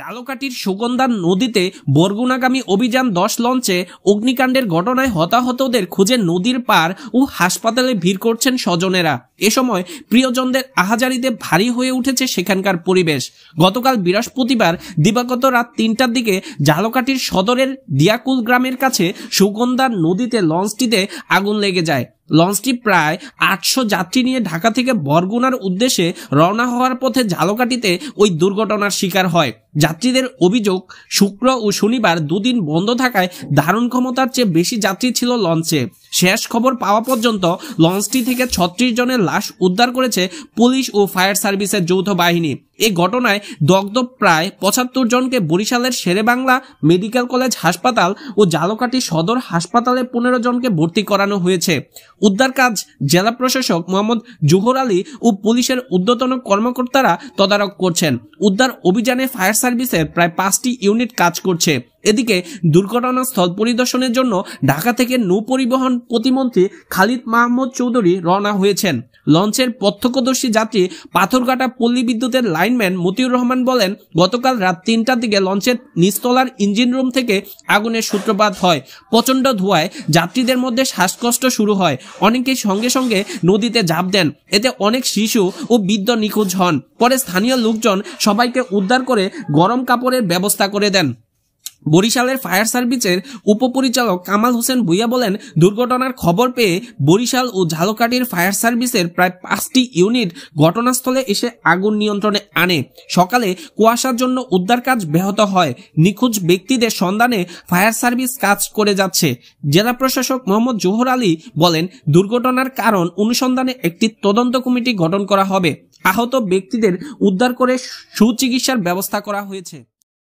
জালকাটির সুগন্ধার নদীতে বরগুনাগামী অভিযান দশ লঞ্চে অগ্নিকাণ্ডের ঘটনায় হতাহতদের খুঁজে নদীর পার ও হাসপাতালে ভিড় করছেন স্বজনেরা এ সময় প্রিয়জনদের আহাজারিতে ভারী হয়ে উঠেছে সেখানকার পরিবেশ গতকাল বৃহস্পতিবার দিবাগত রাত তিনটার দিকে জালকাটির সদরের দিয়াকুল গ্রামের কাছে সুগন্ধার নদীতে লঞ্চটিতে আগুন লেগে যায় লঞ্চটি প্রায় আটশো যাত্রী নিয়ে ঢাকা থেকে বরগুনার উদ্দেশ্যে রওনা হওয়ার পথে ঝালকাটিতে ওই দুর্ঘটনার শিকার হয় যাত্রীদের অভিযোগ শুক্র ও শনিবার দুদিন বন্ধ থাকায় ধারণ ক্ষমতার চেয়ে বেশি যাত্রী ছিল লঞ্চে শেষ খবর পাওয়া পর্যন্ত লঞ্চটি থেকে ছত্রিশ জনের লাশ উদ্ধার করেছে পুলিশ ও ফায়ার সার্ভিসের যৌথ বাহিনী এ ঘটনায় দগ্ধ প্রায় পঁচাত্তর জনকে বরিশালের শেরেবাংলা মেডিকেল কলেজ হাসপাতাল ও জালকাটি সদর হাসপাতালে পনেরো জনকে ভর্তি করানো হয়েছে উদ্ধার কাজ জেলা প্রশাসক মোহাম্মদ জোহর আলী ও পুলিশের উদ্যতন কর্মকর্তারা তদারক করছেন উদ্ধার অভিযানে ফায়ার সার্ভিসের প্রায় পাঁচটি ইউনিট কাজ করছে এদিকে দুর্ঘটনাস্থল পরিদর্শনের জন্য ঢাকা থেকে নৌ পরিবহন প্রতিমন্ত্রী খালিদ মাহমুদ চৌধুরী রওনা হয়েছেন লঞ্চের প্রত্যক্ষদর্শী যাত্রী পাথরঘাটা পল্লী বিদ্যুতের লাইনম্যান মতিউর রহমান বলেন গতকাল রাত তিনটার দিকে লঞ্চের নিচতলার ইঞ্জিন রুম থেকে আগুনের সূত্রপাত হয় প্রচণ্ড ধোঁয়ায় যাত্রীদের মধ্যে শ্বাসকষ্ট শুরু হয় অনেকে সঙ্গে সঙ্গে নদীতে ঝাঁপ দেন এতে অনেক শিশু ও বৃদ্ধ নিখোঁজ হন পরে স্থানীয় লোকজন সবাইকে উদ্ধার করে গরম কাপড়ের ব্যবস্থা করে দেন বরিশালের ফায়ার সার্ভিসের উপপরিচালক কামাল হোসেন ভুইয়া বলেন দুর্ঘটনার খবর পেয়ে বরিশাল ও ঝালকাঠির ফায়ার সার্ভিসের প্রায় পাঁচটি ইউনিট ঘটনাস্থলে এসে আগুন নিয়ন্ত্রণে আনে সকালে কুয়াশার জন্য উদ্ধার কাজ ব্যাহত হয় নিখোঁজ ব্যক্তিদের সন্ধানে ফায়ার সার্ভিস কাজ করে যাচ্ছে জেলা প্রশাসক মোহাম্মদ জোহর আলী বলেন দুর্ঘটনার কারণ অনুসন্ধানে একটি তদন্ত কমিটি গঠন করা হবে আহত ব্যক্তিদের উদ্ধার করে সুচিকিৎসার ব্যবস্থা করা হয়েছে